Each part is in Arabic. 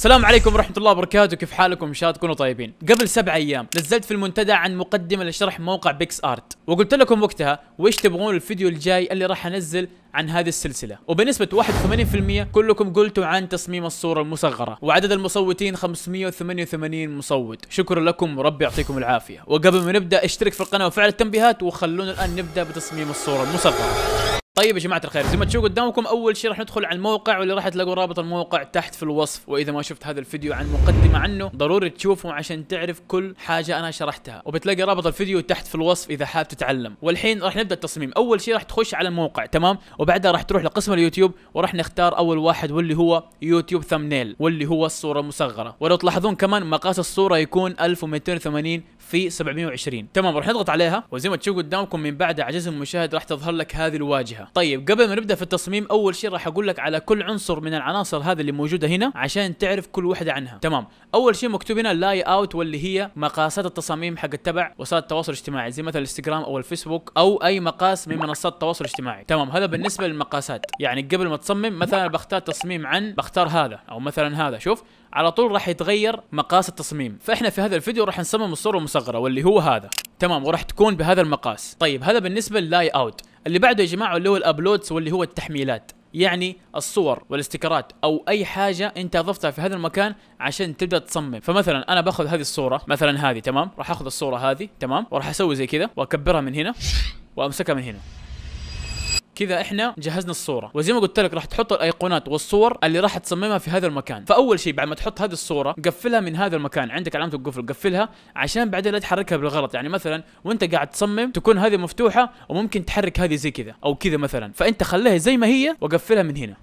السلام عليكم ورحمة الله وبركاته كيف حالكم إن شاء الله تكونوا طيبين قبل سبع أيام نزلت في المنتدى عن مقدمة لشرح موقع بيكس آرت وقلت لكم وقتها وإيش تبغون الفيديو الجاي اللي راح أنزل عن هذه السلسلة وبنسبة 81% كلكم قلتوا عن تصميم الصورة المصغرة وعدد المصوتين 588 مصوت شكرا لكم وربي يعطيكم العافية وقبل ما نبدأ اشترك في القناة وفعل التنبيهات وخلونا الآن نبدأ بتصميم الصورة المصغرة طيب يا جماعه الخير زي ما تشوفوا قدامكم اول شيء راح ندخل على الموقع واللي راح تلاقوا رابط الموقع تحت في الوصف واذا ما شفت هذا الفيديو عن مقدمه عنه ضروري تشوفه عشان تعرف كل حاجه انا شرحتها وبتلاقي رابط الفيديو تحت في الوصف اذا حاب تتعلم والحين راح نبدا التصميم اول شيء راح تخش على الموقع تمام وبعدها راح تروح لقسم اليوتيوب وراح نختار اول واحد واللي هو يوتيوب ثمنيل واللي هو الصوره المصغره ولو تلاحظون كمان مقاس الصوره يكون 1280 في 720 تمام راح نضغط عليها وزي ما تشوفوا قدامكم من بعد عجز المشاهد راح تظهر لك هذه الواجهه طيب قبل ما نبدا في التصميم اول شيء راح اقول لك على كل عنصر من العناصر هذه اللي موجوده هنا عشان تعرف كل وحده عنها تمام اول شيء مكتوب هنا لاي اوت واللي هي مقاسات التصاميم حق التبع وسائل التواصل الاجتماعي زي مثلا الانستغرام او الفيسبوك او اي مقاس من منصات التواصل الاجتماعي تمام هذا بالنسبه للمقاسات يعني قبل ما تصمم مثلا بختار تصميم عن بختار هذا او مثلا هذا شوف على طول راح يتغير مقاس التصميم فاحنا في هذا الفيديو راح نصمم الصوره المصغره واللي هو هذا تمام وراح تكون بهذا المقاس طيب هذا بالنسبه للاي اوت اللي بعده يا جماعه اللي هو الابلودز واللي هو التحميلات يعني الصور والاستيكرات او اي حاجه انت اضفتها في هذا المكان عشان تبدا تصمم فمثلا انا باخذ هذه الصوره مثلا هذه تمام راح اخذ الصوره هذه تمام وراح اسوي زي كذا واكبرها من هنا وامسكها من هنا كذا احنا جهزنا الصوره وزي ما قلت لك راح تحط الايقونات والصور اللي راح تصممها في هذا المكان فاول شيء بعد ما تحط هذه الصوره قفلها من هذا المكان عندك علامه القفل قفلها عشان بعدين لا تحركها بالغلط يعني مثلا وانت قاعد تصمم تكون هذه مفتوحه وممكن تحرك هذه زي كذا او كذا مثلا فانت خليها زي ما هي وقفلها من هنا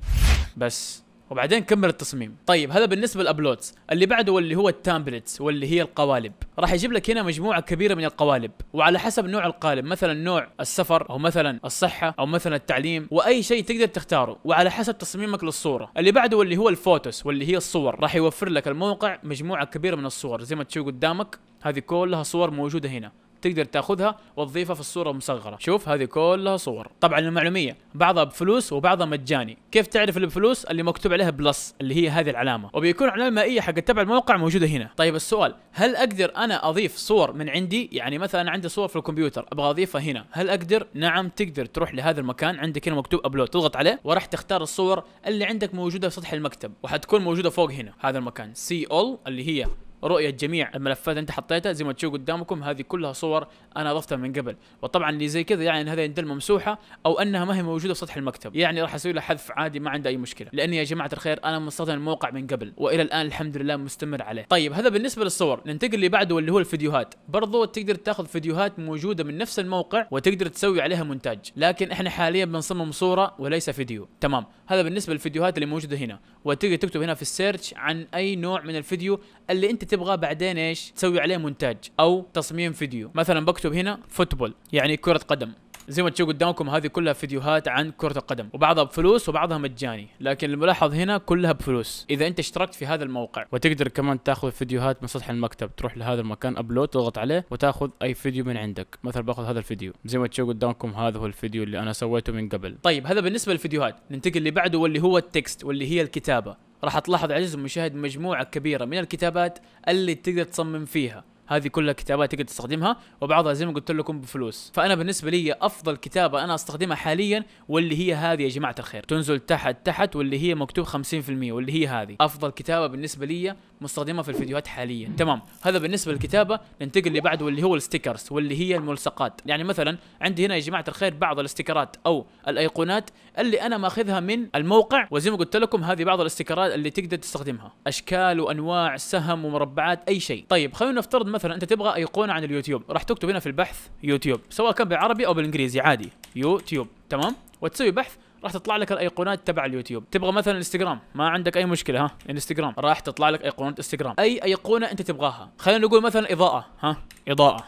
بس وبعدين كمل التصميم طيب هذا بالنسبه للابلودز اللي بعده واللي هو التامبلتس واللي هي القوالب راح يجيب لك هنا مجموعه كبيره من القوالب وعلى حسب نوع القالب مثلا نوع السفر او مثلا الصحه او مثلا التعليم واي شيء تقدر تختاره وعلى حسب تصميمك للصوره اللي بعده واللي هو الفوتوس واللي هي الصور راح يوفر لك الموقع مجموعه كبيره من الصور زي ما تشوف قدامك هذه كلها صور موجوده هنا تقدر تاخذها وتضيفها في الصوره المصغره شوف هذه كلها صور طبعا المعلوميه بعضها بفلوس وبعضها مجاني كيف تعرف اللي بفلوس اللي مكتوب عليها بلس اللي هي هذه العلامه وبيكون علامه مائيه حق تبع الموقع موجوده هنا طيب السؤال هل اقدر انا اضيف صور من عندي يعني مثلا انا عندي صور في الكمبيوتر ابغى اضيفها هنا هل اقدر نعم تقدر تروح لهذا المكان عندك هنا مكتوب ابلود تضغط عليه وراح تختار الصور اللي عندك موجوده في سطح المكتب وحتكون موجوده فوق هنا هذا المكان سي اول اللي هي رؤيه جميع الملفات انت حطيتها زي ما تشوف قدامكم هذه كلها صور انا اضفتها من قبل وطبعا اللي زي كذا يعني هذا يندل ممسوحه او انها ما هي موجوده في سطح المكتب يعني راح اسوي لها حذف عادي ما عنده اي مشكله لان يا جماعه الخير انا مستخدم الموقع من قبل والى الان الحمد لله مستمر عليه طيب هذا بالنسبه للصور ننتقل اللي بعده واللي هو الفيديوهات برضو تقدر تاخذ فيديوهات موجوده من نفس الموقع وتقدر تسوي عليها مونتاج لكن احنا حاليا بنصمم صوره وليس فيديو تمام هذا بالنسبه للفيديوهات اللي موجوده هنا وتقدر تكتب هنا في السيرش عن اي نوع من الفيديو اللي انت تبغاه بعدين ايش تسوي عليه مونتاج او تصميم فيديو مثلا بكتب هنا فوتبول يعني كره قدم زي ما تشوف قدامكم هذه كلها فيديوهات عن كرة القدم وبعضها بفلوس وبعضها مجاني لكن الملاحظ هنا كلها بفلوس إذا أنت اشتركت في هذا الموقع وتقدر كمان تاخذ فيديوهات من سطح المكتب تروح لهذا المكان أبلود تضغط عليه وتاخذ أي فيديو من عندك مثلا باخذ هذا الفيديو زي ما تشوف قدامكم هذا هو الفيديو اللي أنا سويته من قبل طيب هذا بالنسبة للفيديوهات ننتقل اللي بعده واللي هو التكست واللي هي الكتابة راح تلاحظ عزيزي المشاهد مجموعة كبيرة من الكتابات اللي تقدر تصمم فيها هذه كلها كتابات تقدر تستخدمها وبعضها زي ما قلت لكم بفلوس فانا بالنسبه لي افضل كتابه انا استخدمها حاليا واللي هي هذه يا جماعه الخير تنزل تحت تحت واللي هي مكتوب 50% واللي هي هذه افضل كتابه بالنسبه لي مستخدمها في الفيديوهات حاليا تمام هذا بالنسبه للكتابه ننتقل اللي بعده واللي هو الستيكرز واللي هي الملصقات يعني مثلا عندي هنا يا جماعه الخير بعض الاستيكرات او الايقونات اللي انا ماخذها من الموقع وزي ما قلت لكم هذه بعض الاستيكرات اللي تقدر تستخدمها اشكال وانواع سهم ومربعات اي شيء طيب خلينا نفترض مثلا انت تبغى ايقونه عن اليوتيوب راح تكتب هنا في البحث يوتيوب سواء كان بالعربي او بالانجليزي عادي يوتيوب تمام وتسوي بحث راح تطلع لك الايقونات تبع اليوتيوب تبغى مثلا انستغرام ما عندك اي مشكله ها انستغرام راح تطلع لك ايقونات انستغرام اي ايقونه انت تبغاها خلينا نقول مثلا اضاءه ها اضاءه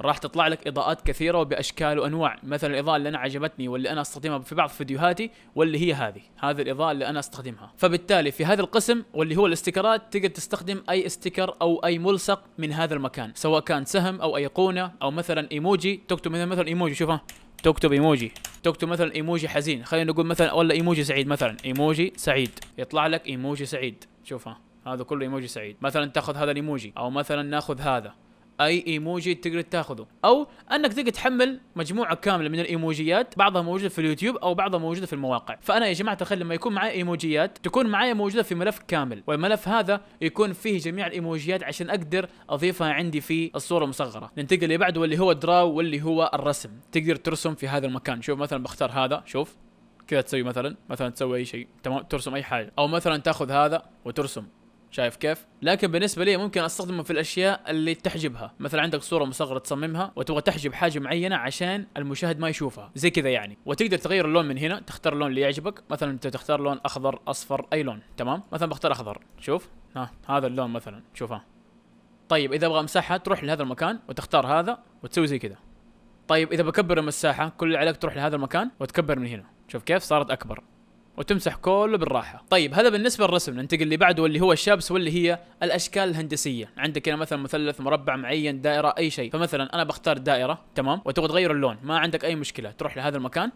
راح تطلع لك اضاءات كثيره وباشكال وانواع مثلا الاضاءه اللي انا عجبتني واللي انا استخدمها في بعض فيديوهاتي واللي هي هذه هذه الاضاءه اللي انا استخدمها فبالتالي في هذا القسم واللي هو الاستيكرات تقدر تستخدم اي استيكر او اي ملصق من هذا المكان سواء كان سهم او ايقونه او مثلا ايموجي تكتب مثلا ايموجي شوفها تكتب ايموجي تكتب مثلا ايموجي حزين خلينا نقول مثلا ولا ايموجي سعيد مثلا ايموجي سعيد يطلع لك ايموجي سعيد شوفها هذا كله ايموجي سعيد مثلا تاخذ هذا الايموجي او مثلا ناخذ هذا اي ايموجي تقدر تاخذه او انك تقدر تحمل مجموعه كامله من الايموجيات بعضها موجوده في اليوتيوب او بعضها موجوده في المواقع فانا يا جماعه تخيل لما يكون معي ايموجيات تكون معي موجوده في ملف كامل والملف هذا يكون فيه جميع الايموجيات عشان اقدر اضيفها عندي في الصوره المصغره ننتقل اللي بعده واللي هو دراو واللي هو الرسم تقدر ترسم في هذا المكان شوف مثلا بختار هذا شوف كذا تسوي مثلا مثلا تسوي اي شيء تمام ترسم اي حاجه او مثلا تاخذ هذا وترسم شايف كيف؟ لكن بالنسبه لي ممكن استخدمه في الاشياء اللي تحجبها، مثلا عندك صوره مصغره تصممها وتبغى تحجب حاجه معينه عشان المشاهد ما يشوفها، زي كذا يعني، وتقدر تغير اللون من هنا، تختار اللون اللي يعجبك، مثلا انت تختار لون اخضر، اصفر، اي لون، تمام؟ مثلا بختار اخضر، شوف؟ ها هذا اللون مثلا، شوف ها. طيب اذا ابغى امسحها تروح لهذا المكان وتختار هذا وتسوي زي كذا. طيب اذا بكبر المساحه كل اللي عليك تروح لهذا المكان وتكبر من هنا، شوف كيف صارت اكبر، وتمسح كله بالراحه طيب هذا بالنسبه للرسم ننتقل اللي بعده واللي هو الشابس واللي هي الاشكال الهندسيه عندك هنا مثلا مثلث مربع معين دائره اي شيء فمثلا انا بختار دائره تمام وتبغى تغير اللون ما عندك اي مشكله تروح لهذا المكان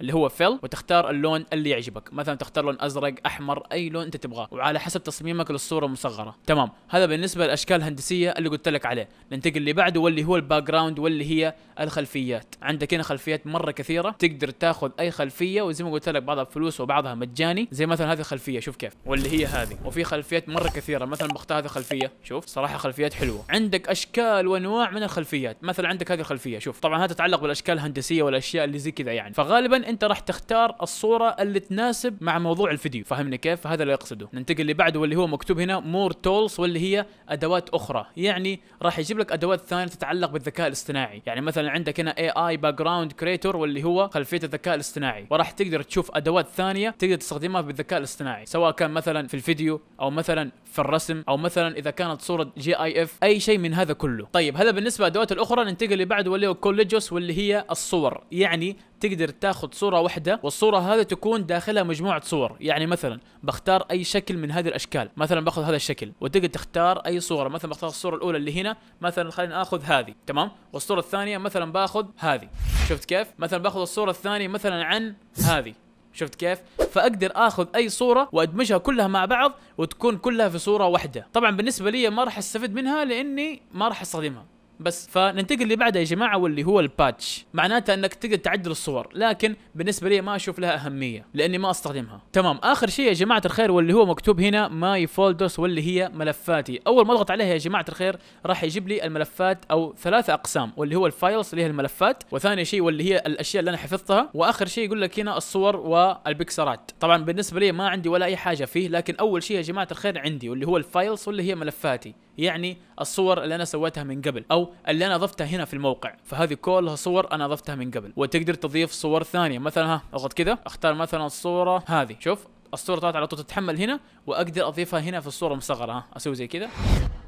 اللي هو فيل وتختار اللون اللي يعجبك مثلا تختار لون ازرق احمر اي لون انت تبغاه وعلى حسب تصميمك للصوره المصغره تمام هذا بالنسبه للاشكال الهندسيه اللي قلت لك عليه ننتقل اللي بعده واللي هو الباك جراوند واللي هي الخلفيات عندك هنا خلفيات مره كثيره تقدر تاخذ اي خلفيه وزي ما قلت لك بعضها بفلوس وبعضها مجاني زي مثلا هذه الخلفيه شوف كيف واللي هي هذه وفي خلفيات مره كثيره مثلا بختار هذه الخلفيه شوف صراحه خلفيات حلوه عندك اشكال وانواع من الخلفيات مثلا عندك هذه الخلفيه شوف طبعا هذا تتعلق بالاشكال الهندسيه والاشياء اللي زي كذا يعني فغالبا انت راح تختار الصوره اللي تناسب مع موضوع الفيديو فهمني كيف هذا اللي اقصده ننتقل اللي بعده واللي هو مكتوب هنا مور تولز واللي هي ادوات اخرى يعني راح يجيب لك ادوات ثانيه تتعلق بالذكاء الاصطناعي يعني مثلا عندك هنا اي اي باك جراوند كريتور واللي هو خلفيه الذكاء الاصطناعي وراح تقدر تشوف ادوات ثانيه تقدر تستخدمها بالذكاء الاصطناعي سواء كان مثلا في الفيديو او مثلا في الرسم او مثلا اذا كانت صوره جي اي اف اي شيء من هذا كله طيب هذا بالنسبه للادوات الاخرى ننتقل اللي بعده واللي هو كوليجوس واللي هي الصور يعني تقدر تاخذ صوره واحده والصوره هذه تكون داخلها مجموعه صور يعني مثلا بختار اي شكل من هذه الاشكال مثلا باخذ هذا الشكل وتقدر تختار اي صوره مثلا بختار الصوره الاولى اللي هنا مثلا خلينا اخذ هذه تمام والصوره الثانيه مثلا باخذ هذه شفت كيف مثلا باخذ الصوره الثانيه مثلا عن هذه شفت كيف؟ فاقدر اخذ اي صوره وادمجها كلها مع بعض وتكون كلها في صوره واحده، طبعا بالنسبه لي ما راح استفيد منها لاني ما راح استخدمها، بس فننتقل اللي بعده يا جماعه واللي هو الباتش معناته انك تقدر تعدل الصور لكن بالنسبه لي ما اشوف لها اهميه لاني ما استخدمها تمام اخر شيء يا جماعه الخير واللي هو مكتوب هنا ماي فولدرز واللي هي ملفاتي اول ما اضغط عليها يا جماعه الخير راح يجيب لي الملفات او ثلاثه اقسام واللي هو الفايلز اللي هي الملفات وثاني شيء واللي هي الاشياء اللي انا حفظتها واخر شيء يقول لك هنا الصور والبكسرات طبعا بالنسبه لي ما عندي ولا اي حاجه فيه لكن اول شيء يا جماعه الخير عندي واللي هو الفايلز واللي هي ملفاتي يعني الصور اللي انا سويتها من قبل او اللي انا ضفتها هنا في الموقع فهذه كلها صور انا ضفتها من قبل وتقدر تضيف صور ثانيه مثلا ها اضغط كذا اختار مثلا الصوره هذه شوف الصوره طلعت على طول تتحمل هنا واقدر اضيفها هنا في الصوره المصغره ها اسوي زي كذا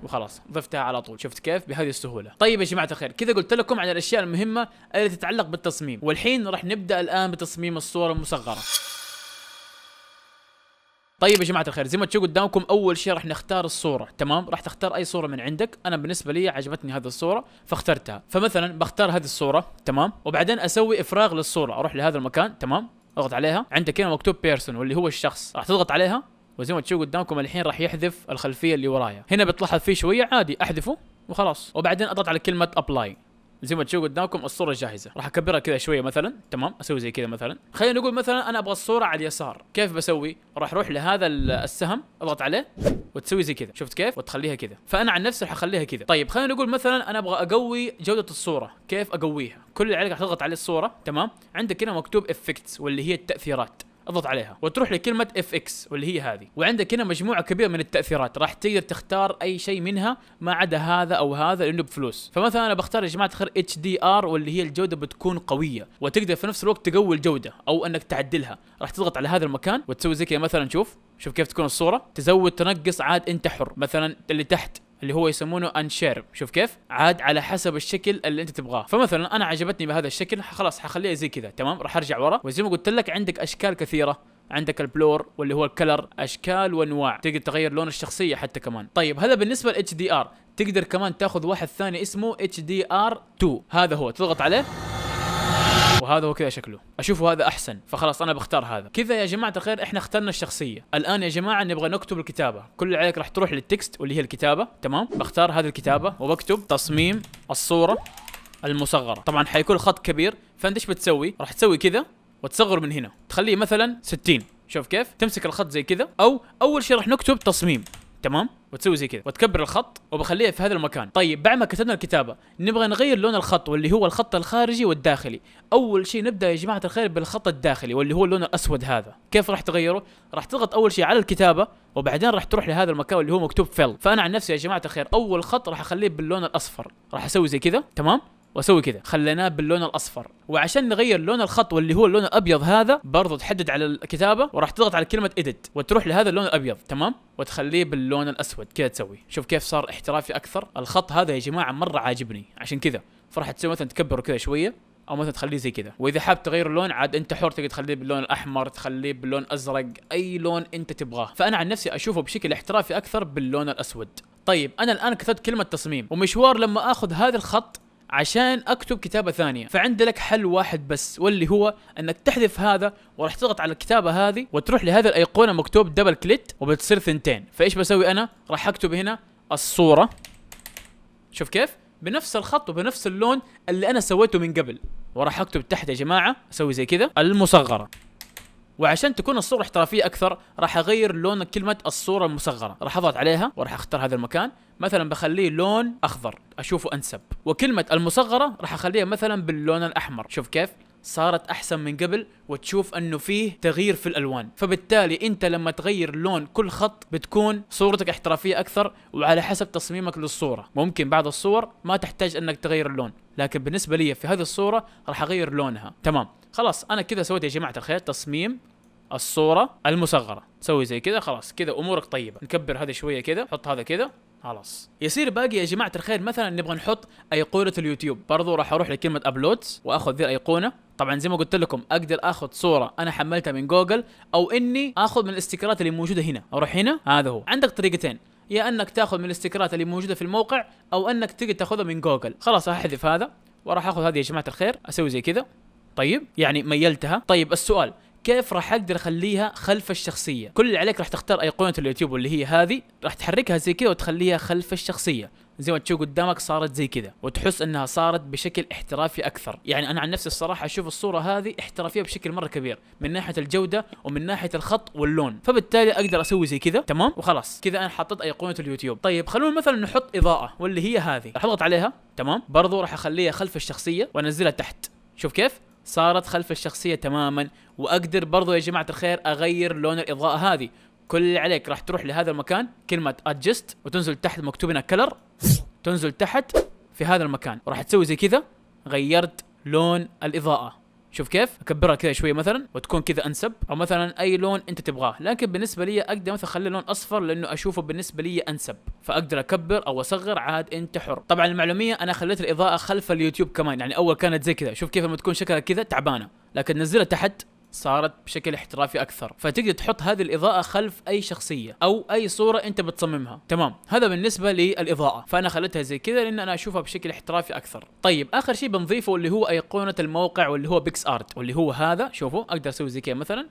وخلاص ضفتها على طول شفت كيف بهذه السهوله طيب يا جماعه الخير كذا قلت لكم عن الاشياء المهمه اللي تتعلق بالتصميم والحين راح نبدا الان بتصميم الصوره المصغره طيب يا جماعه الخير زي ما تشوفوا قدامكم اول شيء راح نختار الصوره تمام راح تختار اي صوره من عندك انا بالنسبه لي عجبتني هذه الصوره فاخترتها فمثلا بختار هذه الصوره تمام وبعدين اسوي افراغ للصوره اروح لهذا المكان تمام اضغط عليها عندك هنا مكتوب بيرسون واللي هو الشخص راح تضغط عليها وزي ما تشوفوا قدامكم الحين راح يحذف الخلفيه اللي ورايا هنا بتلاحظ فيه شويه عادي احذفه وخلاص وبعدين اضغط على كلمه ابلاي زي ما تشوفوا قدامكم الصوره جاهزه راح اكبرها كذا شويه مثلا تمام اسوي زي كذا مثلا خلينا نقول مثلا انا ابغى الصوره على اليسار كيف بسوي راح اروح لهذا السهم اضغط عليه وتسوي زي كذا شفت كيف وتخليها كذا فانا عن نفسي راح اخليها كذا طيب خلينا نقول مثلا انا ابغى اقوي جوده الصوره كيف اقويها كل اللي عليك راح تضغط على الصوره تمام عندك هنا مكتوب افكتس واللي هي التاثيرات اضغط عليها وتروح لكلمه اف اكس واللي هي هذه وعندك هنا مجموعه كبيره من التاثيرات راح تقدر تختار اي شيء منها ما عدا هذا او هذا لانه بفلوس فمثلا انا بختار يا جماعه الخير اتش دي ار واللي هي الجوده بتكون قويه وتقدر في نفس الوقت تقوي الجوده او انك تعدلها راح تضغط على هذا المكان وتسوي زي كذا مثلا شوف شوف كيف تكون الصوره تزود تنقص عاد انت حر مثلا اللي تحت اللي هو يسمونه انشير شوف كيف عاد على حسب الشكل اللي انت تبغاه فمثلا انا عجبتني بهذا الشكل خلاص حخليها زي كذا تمام راح ارجع ورا وزي ما قلت لك عندك اشكال كثيره عندك البلور واللي هو الكلر اشكال وانواع تقدر تغير لون الشخصيه حتى كمان طيب هذا بالنسبه للاتش دي ار تقدر كمان تاخذ واحد ثاني اسمه اتش دي ار 2 هذا هو تضغط عليه وهذا هو كذا شكله اشوفه هذا احسن فخلاص انا بختار هذا كذا يا جماعه الخير احنا اخترنا الشخصيه الان يا جماعه نبغى نكتب الكتابه كل اللي عليك راح تروح للتكست واللي هي الكتابه تمام بختار هذه الكتابه وبكتب تصميم الصوره المصغره طبعا حيكون خط كبير فانت ايش بتسوي راح تسوي كذا وتصغر من هنا تخليه مثلا 60 شوف كيف تمسك الخط زي كذا او اول شيء راح نكتب تصميم تمام وتسوي زي كذا وتكبر الخط وبخليه في هذا المكان طيب بعد ما كتبنا الكتابه نبغى نغير لون الخط واللي هو الخط الخارجي والداخلي اول شيء نبدا يا جماعه الخير بالخط الداخلي واللي هو اللون الاسود هذا كيف راح تغيره راح تضغط اول شيء على الكتابه وبعدين راح تروح لهذا المكان اللي هو مكتوب فيل فانا عن نفسي يا جماعه الخير اول خط راح اخليه باللون الاصفر راح اسوي زي كذا تمام واسوي كذا خليناه باللون الاصفر وعشان نغير لون الخط واللي هو اللون الابيض هذا برضه تحدد على الكتابه وراح تضغط على كلمه اديت وتروح لهذا اللون الابيض تمام وتخليه باللون الاسود كذا تسوي شوف كيف صار احترافي اكثر الخط هذا يا جماعه مره عاجبني عشان كذا فراح تسوي مثلا تكبره كذا شويه او مثلا تخليه زي كذا واذا حاب تغير اللون عاد انت حر تقدر تخليه باللون الاحمر تخليه باللون ازرق اي لون انت تبغاه فانا عن نفسي اشوفه بشكل احترافي اكثر باللون الاسود طيب انا الان كتبت كلمه تصميم ومشوار لما اخذ هذا الخط عشان اكتب كتابه ثانيه فعند لك حل واحد بس واللي هو انك تحذف هذا وراح تضغط على الكتابه هذه وتروح لهذا الايقونه مكتوب دبل كليك وبتصير ثنتين فايش بسوي انا راح اكتب هنا الصوره شوف كيف بنفس الخط وبنفس اللون اللي انا سويته من قبل وراح اكتب تحت يا جماعه اسوي زي كذا المصغره وعشان تكون الصوره احترافيه اكثر راح اغير لون كلمه الصوره المصغره راح اضغط عليها وراح اختار هذا المكان مثلا بخليه لون اخضر اشوفه انسب وكلمه المصغره راح اخليها مثلا باللون الاحمر شوف كيف صارت احسن من قبل وتشوف انه فيه تغيير في الالوان فبالتالي انت لما تغير لون كل خط بتكون صورتك احترافيه اكثر وعلى حسب تصميمك للصوره ممكن بعض الصور ما تحتاج انك تغير اللون لكن بالنسبه لي في هذه الصوره راح اغير لونها تمام خلاص انا كذا سويت يا جماعه الخير تصميم الصوره المصغره تسوي زي كذا خلاص كذا امورك طيبه نكبر هذا شويه كذا حط هذا كذا خلاص يصير باقي يا جماعه الخير مثلا نبغى نحط ايقونه اليوتيوب برضو راح اروح لكلمه ابلودز واخذ ذي الايقونه طبعا زي ما قلت لكم اقدر اخذ صوره انا حملتها من جوجل او اني اخذ من الاستيكرات اللي موجوده هنا اروح هنا هذا هو عندك طريقتين يا انك تاخذ من الاستيكرات اللي موجوده في الموقع او انك تقدر تاخذها من جوجل خلاص احذف هذا وراح اخذ هذه يا جماعه الخير اسوي زي كذا طيب يعني ميلتها طيب السؤال كيف راح اقدر اخليها خلف الشخصيه كل اللي عليك راح تختار ايقونه اليوتيوب اللي هي هذه راح تحركها زي كذا وتخليها خلف الشخصيه زي ما تشوف قدامك صارت زي كذا وتحس انها صارت بشكل احترافي اكثر يعني انا عن نفسي الصراحه اشوف الصوره هذه احترافيه بشكل مره كبير من ناحيه الجوده ومن ناحيه الخط واللون فبالتالي اقدر اسوي زي كذا تمام وخلاص كذا انا حطيت ايقونه اليوتيوب طيب خلونا مثلا نحط اضاءه واللي هي هذه راح اضغط عليها تمام برضو راح اخليها خلف الشخصيه وانزلها تحت شوف كيف صارت خلف الشخصيه تماما واقدر برضو يا جماعه الخير اغير لون الاضاءه هذه كل اللي عليك راح تروح لهذا المكان كلمه adjust وتنزل تحت مكتوب هنا color تنزل تحت في هذا المكان وراح تسوي زي كذا غيرت لون الاضاءه شوف كيف اكبرها كذا شويه مثلا وتكون كذا انسب او مثلا اي لون انت تبغاه لكن بالنسبه لي اقدر مثلا اخلي لون اصفر لانه اشوفه بالنسبه لي انسب فاقدر اكبر او اصغر عاد انت حر طبعا المعلوميه انا خليت الاضاءه خلف اليوتيوب كمان يعني اول كانت زي كذا شوف كيف لما تكون شكلها كذا تعبانه لكن نزلها تحت صارت بشكل احترافي اكثر فتقدر تحط هذه الاضاءه خلف اي شخصيه او اي صوره انت بتصممها تمام هذا بالنسبه للاضاءه فانا خليتها زي كذا لان انا اشوفها بشكل احترافي اكثر طيب اخر شيء بنضيفه اللي هو ايقونه الموقع واللي هو بيكس ارت واللي هو هذا شوفوا اقدر اسوي زي كذا مثلا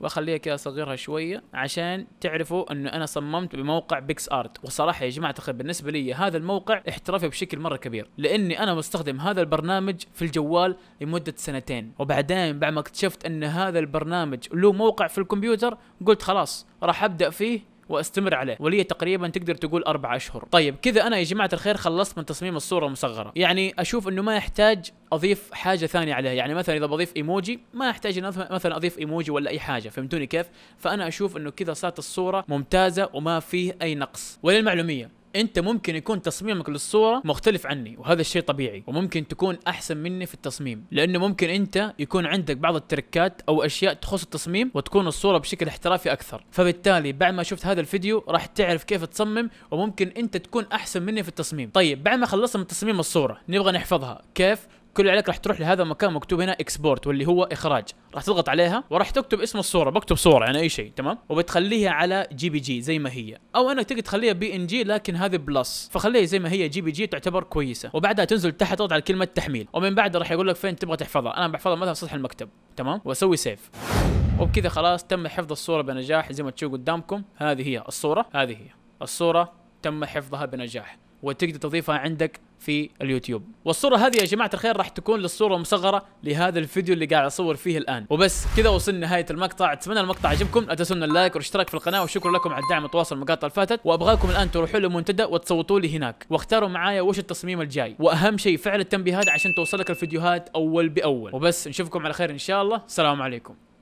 واخليها كذا اصغرها شويه عشان تعرفوا انه انا صممت بموقع بيكس ارت وصراحه يا جماعه الخير بالنسبه لي هذا الموقع احترافي بشكل مره كبير لاني انا مستخدم هذا البرنامج في الجوال لمده سنتين وبعدين بعد ما اكتشفت ان هذا البرنامج له موقع في الكمبيوتر قلت خلاص راح ابدا فيه واستمر عليه ولي تقريبا تقدر تقول أربعة أشهر طيب كذا أنا يا جماعة الخير خلصت من تصميم الصورة المصغرة يعني أشوف أنه ما يحتاج اضيف حاجه ثانيه عليها يعني مثلا اذا بضيف ايموجي ما احتاج مثلا اضيف ايموجي ولا اي حاجه فهمتوني كيف فانا اشوف انه كذا صارت الصوره ممتازه وما فيه اي نقص وللمعلوميه انت ممكن يكون تصميمك للصوره مختلف عني وهذا الشيء طبيعي وممكن تكون احسن مني في التصميم لانه ممكن انت يكون عندك بعض التركات او اشياء تخص التصميم وتكون الصوره بشكل احترافي اكثر فبالتالي بعد ما شفت هذا الفيديو راح تعرف كيف تصمم وممكن انت تكون احسن مني في التصميم طيب بعد ما خلصنا من تصميم الصوره نبغى نحفظها كيف كل اللي عليك راح تروح لهذا المكان مكتوب هنا اكسبورت واللي هو اخراج راح تضغط عليها وراح تكتب اسم الصوره بكتب صوره يعني اي شيء تمام وبتخليها على جي بي جي زي ما هي او انك تقدر تخليها بي ان جي لكن هذه بلس فخليها زي ما هي جي بي جي تعتبر كويسه وبعدها تنزل تحت تضغط على كلمه تحميل ومن بعد راح يقول لك فين تبغى تحفظها انا بحفظها مثلا سطح المكتب تمام واسوي سيف وبكذا خلاص تم حفظ الصوره بنجاح زي ما تشوف قدامكم هذه هي الصوره هذه هي الصوره تم حفظها بنجاح وتقدر تضيفها عندك في اليوتيوب والصورة هذه يا جماعة الخير راح تكون للصورة مصغرة لهذا الفيديو اللي قاعد اصور فيه الان وبس كذا وصلنا نهاية المقطع اتمنى المقطع عجبكم لا تنسون اللايك والاشتراك في القناة وشكرا لكم على الدعم وتواصل المقاطع اللي فاتت وابغاكم الان تروحوا لمنتدى وتصوتوا لي هناك واختاروا معايا وش التصميم الجاي واهم شيء فعل التنبيهات عشان توصلك الفيديوهات اول باول وبس نشوفكم على خير ان شاء الله سلام عليكم